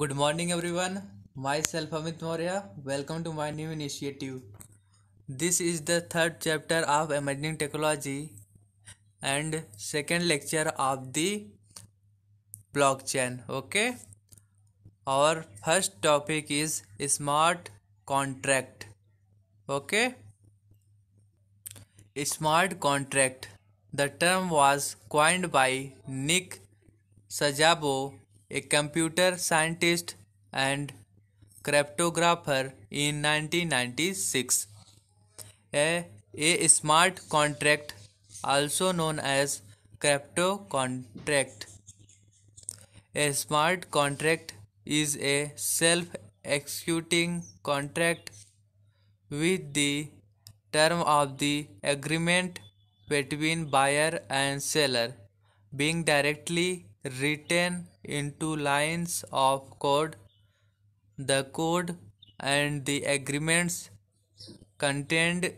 Good morning everyone. Myself Amit Maurya. Welcome to my new initiative. This is the third chapter of emerging technology and second lecture of the blockchain. Okay? Our first topic is smart contract. Okay? Smart contract. The term was coined by Nick Sajabo a computer scientist and cryptographer in 1996. A, a smart contract, also known as crypto contract. A smart contract is a self executing contract with the term of the agreement between buyer and seller being directly written into lines of code. The code and the agreements contained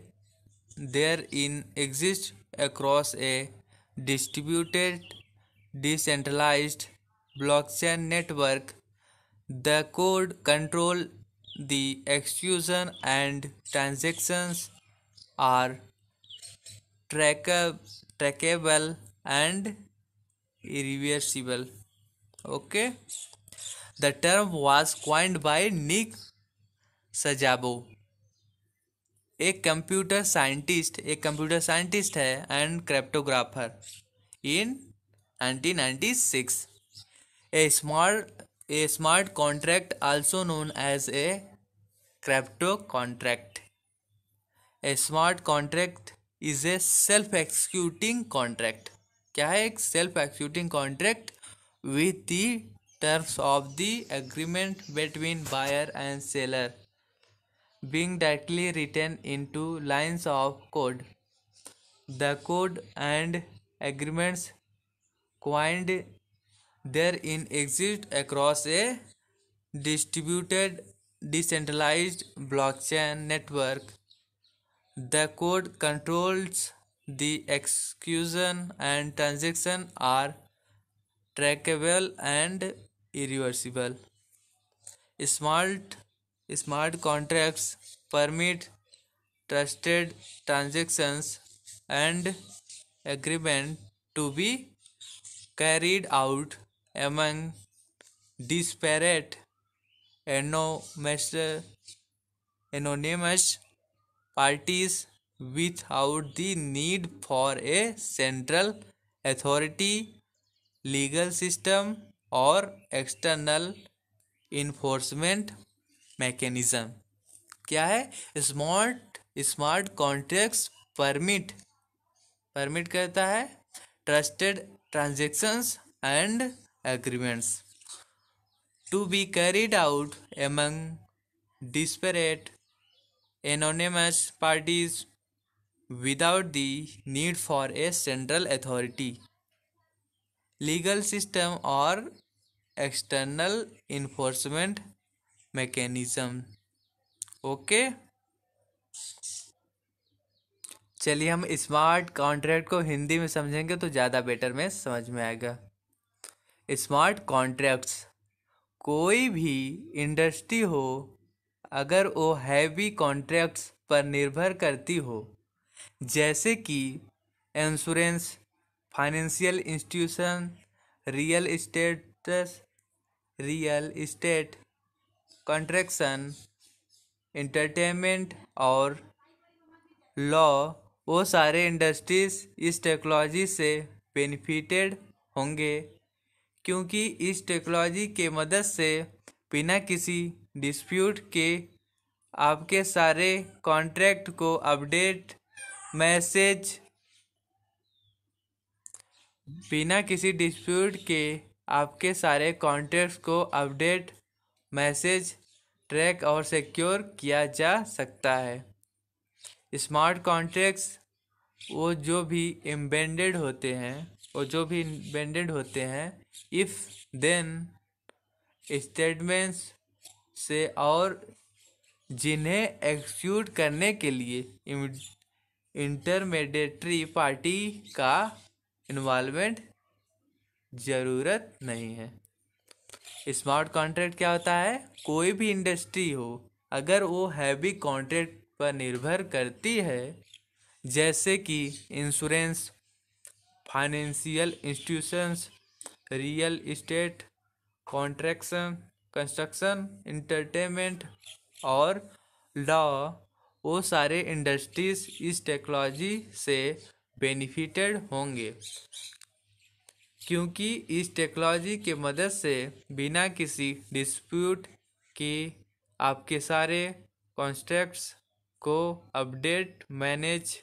therein exist across a distributed decentralized blockchain network. The code control the execution and transactions are trackable and irreversible okay the term was coined by nick sajabo एक computer scientist एक computer scientist है and cryptographer in 1996 a smart a smart contract also known as a crypto contract a smart contract is a self executing contract क्या है एक self executing contract with the terms of the agreement between buyer and seller being directly written into lines of code the code and agreements coined therein exist across a distributed decentralized blockchain network the code controls the execution and transaction are trackable and irreversible. Smart smart contracts permit trusted transactions and agreement to be carried out among disparate anonymous, anonymous parties without the need for a central authority, legal system, or external enforcement mechanism. क्या है smart smart contracts permit permit कहता है trusted transactions and agreements to be carried out among disparate anonymous parties without the need for a central authority legal system or external enforcement mechanism okay चलिए हम smart contract को हिंदी में समझेंगे तो ज़्यादा better में समझ में आएगा स्मार्ट कॉन्ट्रैक्ट्स कोई भी इंडस्ट्री हो अगर वो हैवी कॉन्ट्रैक्ट्स पर निर्भर करती हो जैसे कि insurance financial institution real estate real estate construction entertainment और लॉ वो सारे इंडस्ट्रीज इस टेक्नोलॉजी से बेनिफिटेड होंगे क्योंकि इस टेक्नोलॉजी के मदद से बिना किसी डिस्प्यूट के आपके सारे कॉन्ट्रैक्ट को अपडेट मैसेज बिना किसी डिस्प्यूट के आपके सारे कॉन्टैक्ट्स को अपडेट मैसेज ट्रैक और सिक्योर किया जा सकता है स्मार्ट कॉन्ट्रैक्ट्स वो जो भी एम्बेंडेड होते हैं और जो भी इम्बेंडेड होते हैं इफ़ देन स्टेटमेंट्स से और जिन्हें एक्सक्यूट करने के लिए इंटरमीडिएटरी पार्टी का इन्वॉल्वमेंट ज़रूरत नहीं है स्मार्ट कॉन्ट्रैक्ट क्या होता है कोई भी इंडस्ट्री हो अगर वो हैवी कॉन्ट्रैक्ट पर निर्भर करती है जैसे कि insurance financial institutions real estate contraction construction entertainment और लॉ वो सारे इंडस्ट्रीज इस टेक्नोलॉजी से बेनिफिटेड होंगे क्योंकि इस टेक्नोलॉजी के मदद से बिना किसी डिस्प्यूट की आपके सारे कॉन्स्ट्रैक्ट्स को अपडेट मैनेज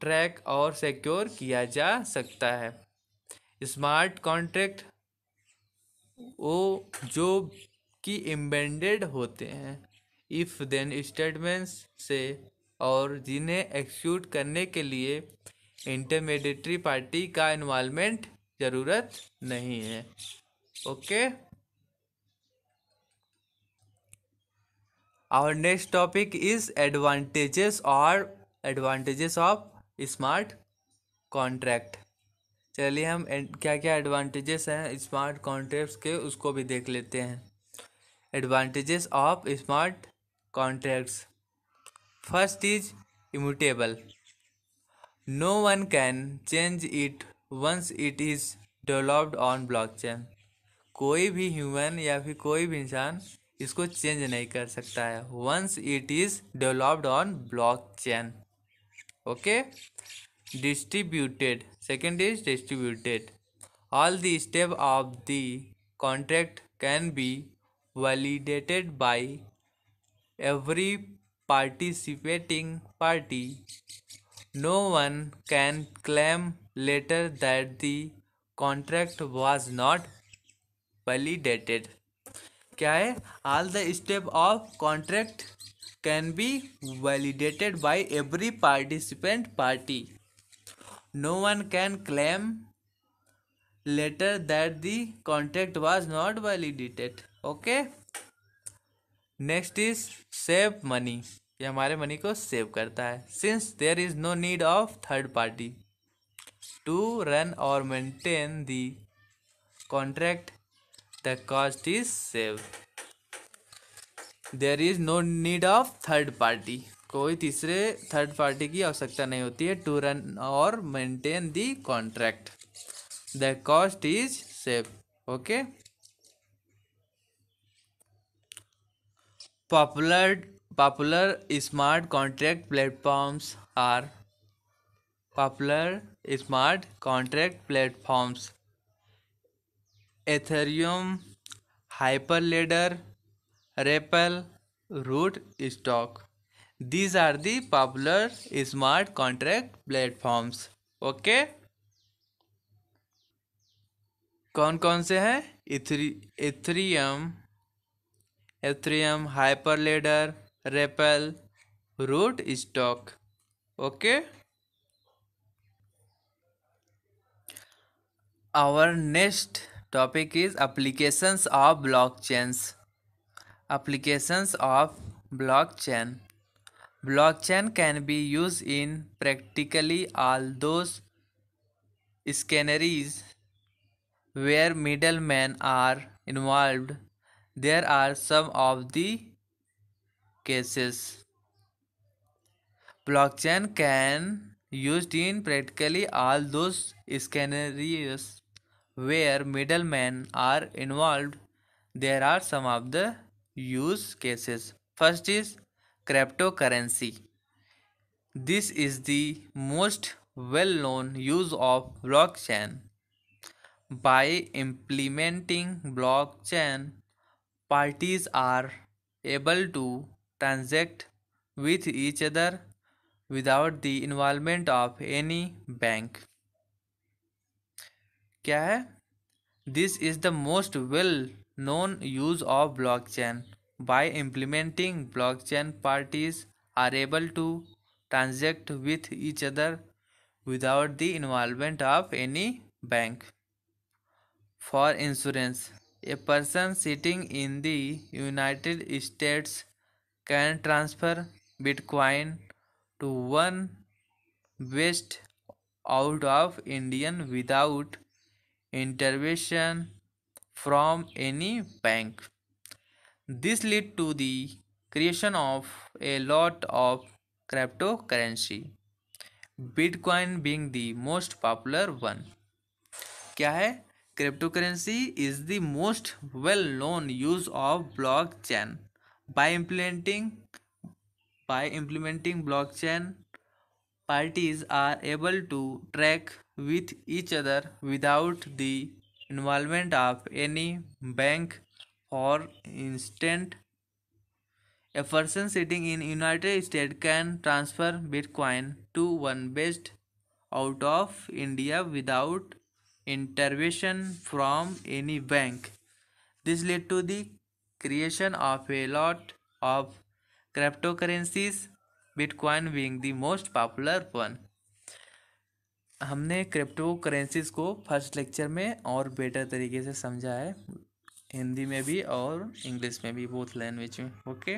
ट्रैक और सिक्योर किया जा सकता है स्मार्ट कॉन्ट्रैक्ट वो जो कि एम्बेंडेड होते हैं इफ देन स्टेटमेंट्स से और जिन्हें एक्सक्यूट करने के लिए इंटरमीडिएटरी पार्टी का इन्वॉलमेंट ज़रूरत नहीं है okay our next topic is advantages और एडवांटेजेस ऑफ स्मार्ट कॉन्ट्रैक्ट चलिए हम क्या क्या एडवांटेजेस हैं स्मार्ट कॉन्ट्रैक्ट्स के उसको भी देख लेते हैं advantages of smart contracts. First is immutable. No one can change it once it is developed on blockchain. कोई भी ह्यूमन या फिर कोई भी इंसान इसको चेंज नहीं कर सकता है once it is developed on blockchain okay distributed second is distributed all the steps of the contract can be validated by every participating party no one can claim later that the contract was not validated क्या है all the step of contract can be validated by every participant party no one can claim later that the contract was not validated okay next is save money ये हमारे money को save करता है since there is no need of third party to run और maintain the contract the cost is save there is no need of third party कोई तीसरे third party की आवश्यकता नहीं होती है टू रन और maintain the contract the cost is save okay popular popular smart contract platforms are popular smart contract platforms ethereum hyperledger ripple root stock these are the popular smart contract platforms okay okay? कौन कौन से हैं इथ्री Ethereum Ethereum Hyperledger Ripple Rootstock okay our next topic is applications of blockchains applications of blockchain blockchain can be use in practically all those scenarios where middle man are involved there are some of the cases. Blockchain can used in practically all those scenarios where middlemen are involved. There are some of the use cases. First is cryptocurrency. This is the most well-known use of blockchain. By implementing blockchain parties are able to transact with each other without the involvement of any bank क्या है This is the most well-known use of blockchain. by implementing blockchain parties are able to transact with each other without the involvement of any bank for insurance a person sitting in the United States can transfer bitcoin to one west out of Indian without intervention from any bank this lead to the creation of a lot of cryptocurrency bitcoin being the most popular one क्या है Cryptocurrency is the most well known use of blockchain. By implementing by implementing blockchain, parties are able to track with each other without the involvement of any bank for instance a person sitting in united states can transfer bitcoin to one based out of india without intervention from any bank. This led to the creation of a lot of cryptocurrencies, Bitcoin being the most popular one. हमने cryptocurrencies को first lecture में और better तरीके से समझा है हिंदी में भी और इंग्लिश में भी बोथ लैंग्वेज में ओके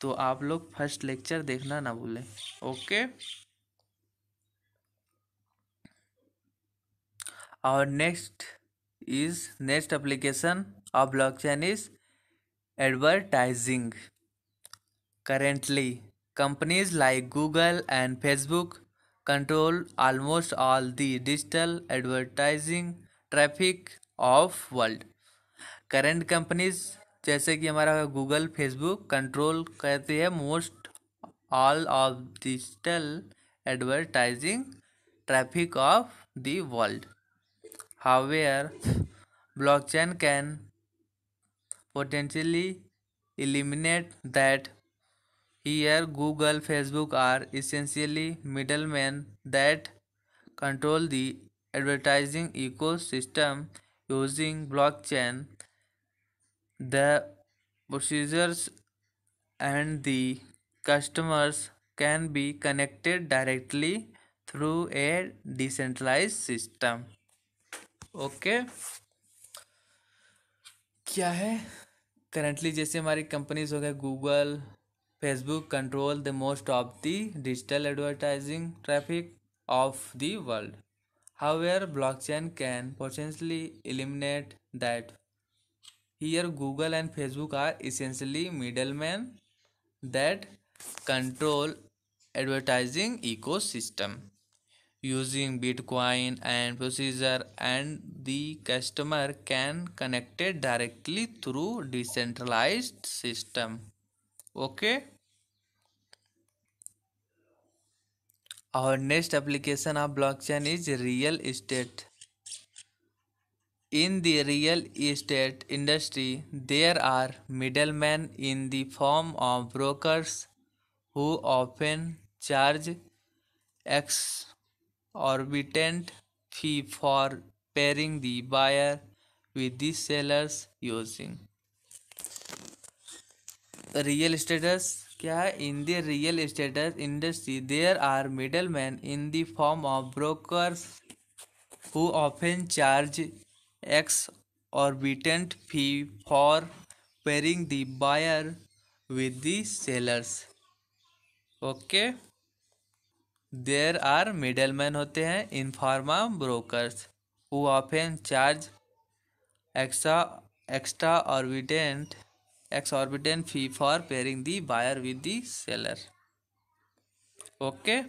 तो आप लोग फर्स्ट लेक्चर देखना ना भूलें ओके और next is next application of blockchain is advertising currently companies like Google and Facebook control almost all the digital advertising traffic of world current companies जैसे कि हमारा गूगल फेसबुक कंट्रोल करते हैं most all of digital advertising traffic of the world However, blockchain can potentially eliminate that. Here, Google, Facebook are essentially middlemen that control the advertising ecosystem using blockchain. The procedures and the customers can be connected directly through a decentralized system. Okay क्या है currently जैसे हमारी companies हो गए Google Facebook control the most of the digital advertising traffic of the world however blockchain can potentially eliminate that here Google and Facebook are essentially middle man that control advertising ecosystem using Bitcoin and procedure and the customer can connect it directly through decentralized system. Okay. Our next application of blockchain is real estate. In the real estate industry, there are middlemen in the form of brokers who often charge ex orbitant fee for pairing the buyer with the sellers using real status क्या है in the real status industry there are middle man in the form of brokers who often charge exorbitant fee for pairing the buyer with the sellers okay there are middleman होते हैं in form of brokers who often charge extra extra exorbitant exorbitant fee for pairing the buyer with the seller okay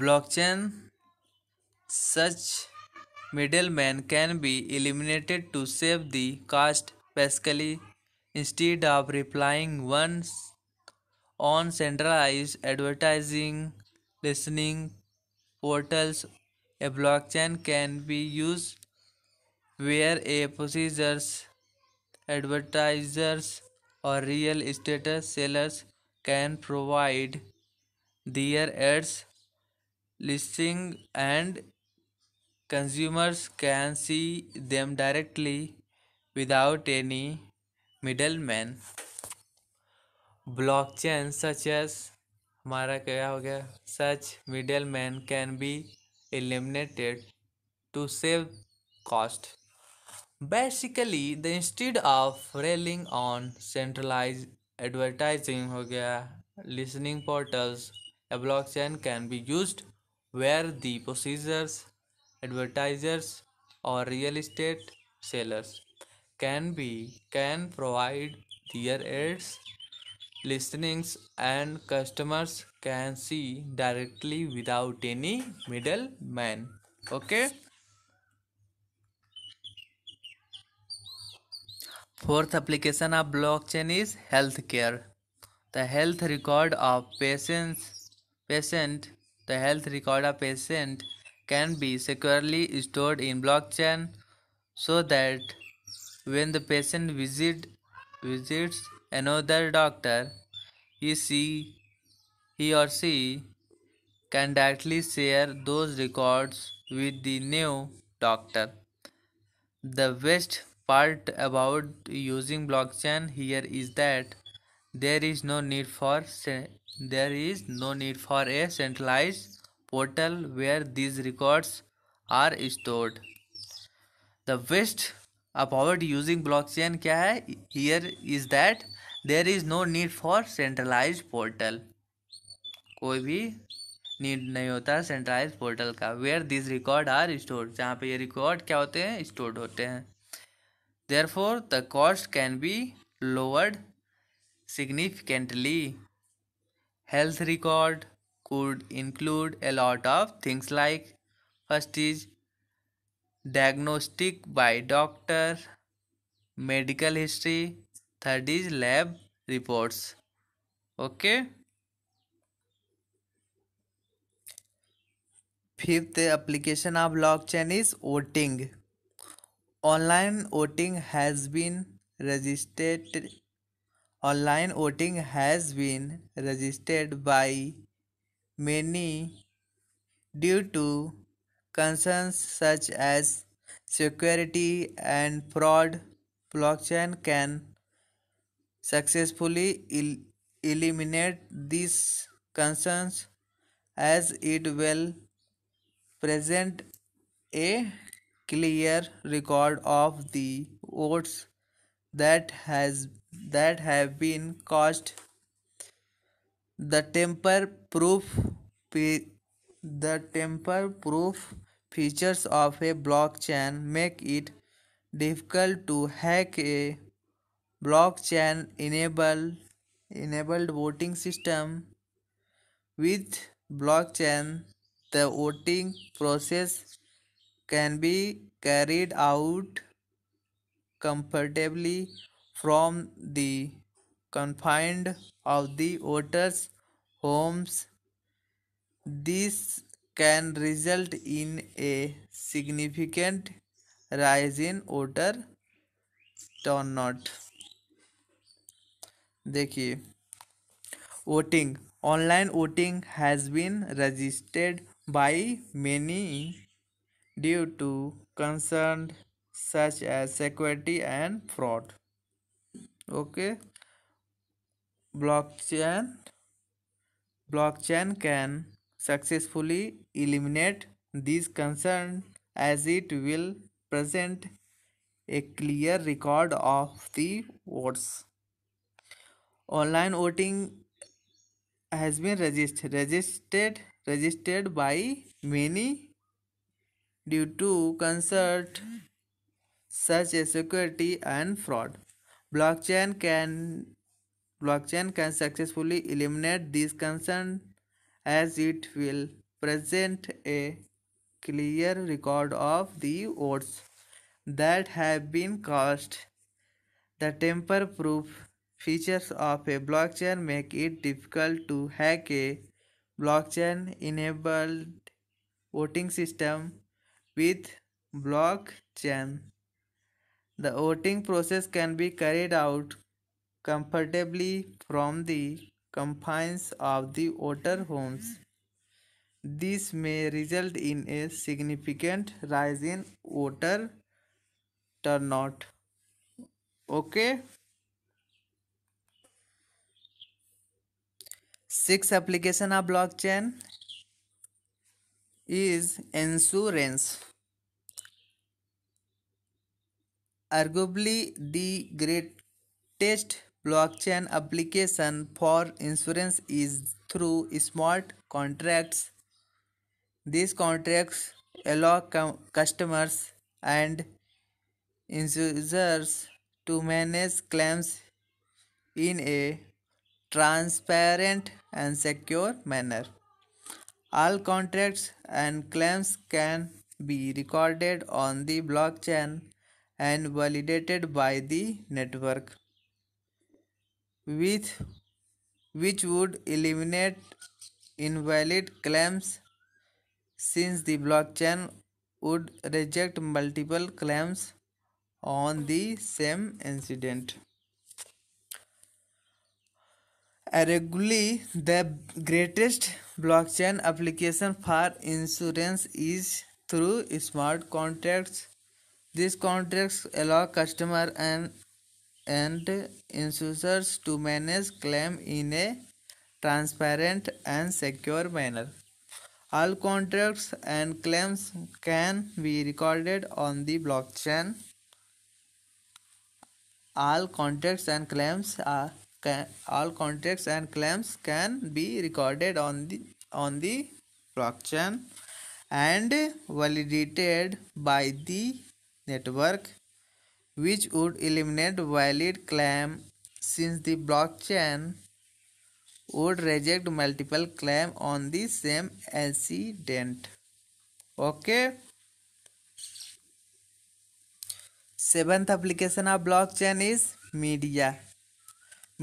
blockchain such man can be eliminated to save the cost basically Instead of replying once on centralized advertising listening portals, a blockchain can be used where a procedures, advertisers or real estate sellers can provide their ads listing and consumers can see them directly without any Middlemen, blockchains such as, हमारा क्या हो गया such middleman can be eliminated to save cost. Basically, instead of relying on centralized advertising हो गया listening portals, a blockchain can be used where the processors, advertisers, or real estate sellers can be can provide their aids listenings and customers can see directly without any middleman okay fourth application of blockchain is healthcare the health record of patients patient the health record of patient can be securely stored in blockchain so that when the patient visit visits another doctor he see he or she can directly share those records with the new doctor the best part about using blockchain here is that there is no need for there is no need for a centralized portal where these records are stored the best empowered using blockchain क्या है here is that there is no need for centralize portal कोई भी need नहीं होता है centralize portal का where this record are store जहाँ पे ये रिकॉर्ड क्या होते हैं स्टोर्ड होते हैं therefore the cost can be lowered significantly health record could include a lot of things like first is diagnostic by doctor medical history third is lab reports okay fifth application of blockchain is voting online voting has been registered online voting has been registered by many due to Concerns such as security and fraud, blockchain can successfully el eliminate these concerns as it will present a clear record of the votes that has that have been cast the temper proof the tamper-proof features of a blockchain make it difficult to hack a blockchain enabled enabled voting system with blockchain the voting process can be carried out comfortably from the confined of the voters homes this can result in a significant rise in order, water turnout. देखिए voting online voting has been resisted by many due to concerns such as security and fraud okay blockchain blockchain can successfully eliminate these concerns as it will present a clear record of the votes. Online voting has been registered, registered, registered by many due to concert such as security and fraud. Blockchain can blockchain can successfully eliminate these concerns as it will present a clear record of the votes that have been cast. The tamper proof features of a blockchain make it difficult to hack a blockchain enabled voting system with blockchain. The voting process can be carried out comfortably from the confines of the water homes. This may result in a significant rise in water turnout. Okay. Six application of blockchain is insurance. Arguably the greatest blockchain application for insurance is through smart contracts. These contracts allow customers and insurers to manage claims in a transparent and secure manner. All contracts and claims can be recorded on the blockchain and validated by the network which which would eliminate invalid claims since the blockchain would reject multiple claims on the same incident. Arguably, the greatest blockchain application for insurance is through smart contracts. These contracts allow customer and and insurers to manage claim in a transparent and secure manner. All contracts and claims can be recorded on the blockchain. All contracts and claims are can, all contracts and claims can be recorded on the on the blockchain and validated by the network which would eliminate valid claim since the blockchain would reject multiple claim on the same incident. okay seventh application of blockchain is media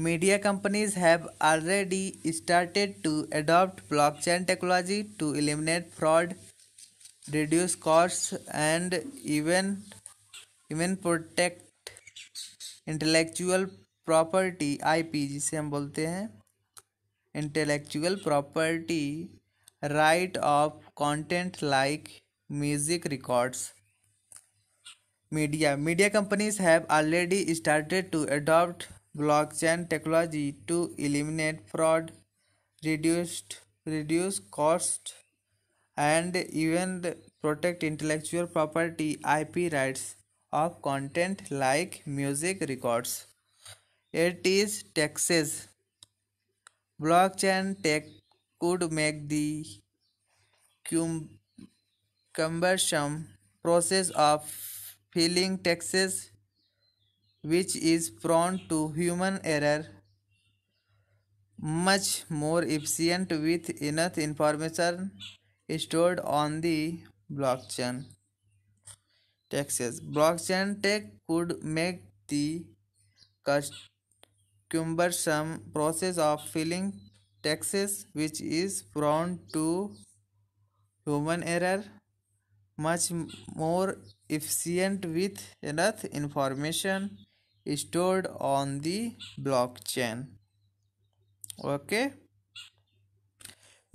media companies have already started to adopt blockchain technology to eliminate fraud reduce costs and even even protect intellectual property IP जिसे हम बोलते हैं intellectual property right of content like music media media companies have already started to adopt blockchain technology to eliminate fraud reduced reduce cost and even protect intellectual property ip rights of content like music records. It is taxes. Blockchain tech could make the cum cumbersome process of filling taxes, which is prone to human error, much more efficient with enough information stored on the blockchain. taxes. Blockchain tech could make the cumbersome process of filing taxes, which is prone to human error, much more efficient with enough information stored on the blockchain. Okay okay.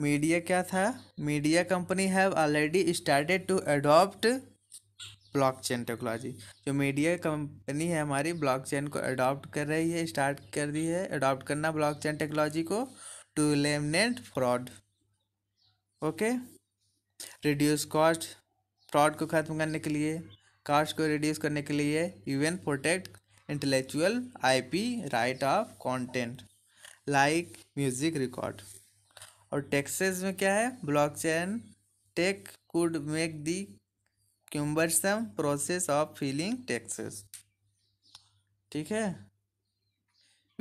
Media क्या था media company have already started to adopt blockchain technology जो media company है हमारी blockchain को adopt कर रही है start कर दी है अडॉप्ट करना ब्लॉकचेन टेक्नोलॉजी को to eliminate fraud okay reduce cost fraud को ख़त्म करने के लिए कास्ट को रिड्यूस करने के लिए even protect intellectual IP right of content like music record और टैक्सेस में क्या है blockchain tech could make the cumbersome process of filling taxes ठीक है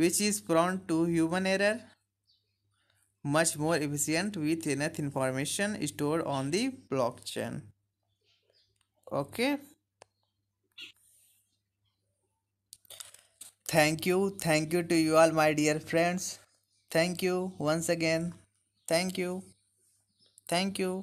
which is prone to human error much more efficient with enough information stored on the blockchain okay thank you thank you to you all my dear friends thank you once again thank you thank you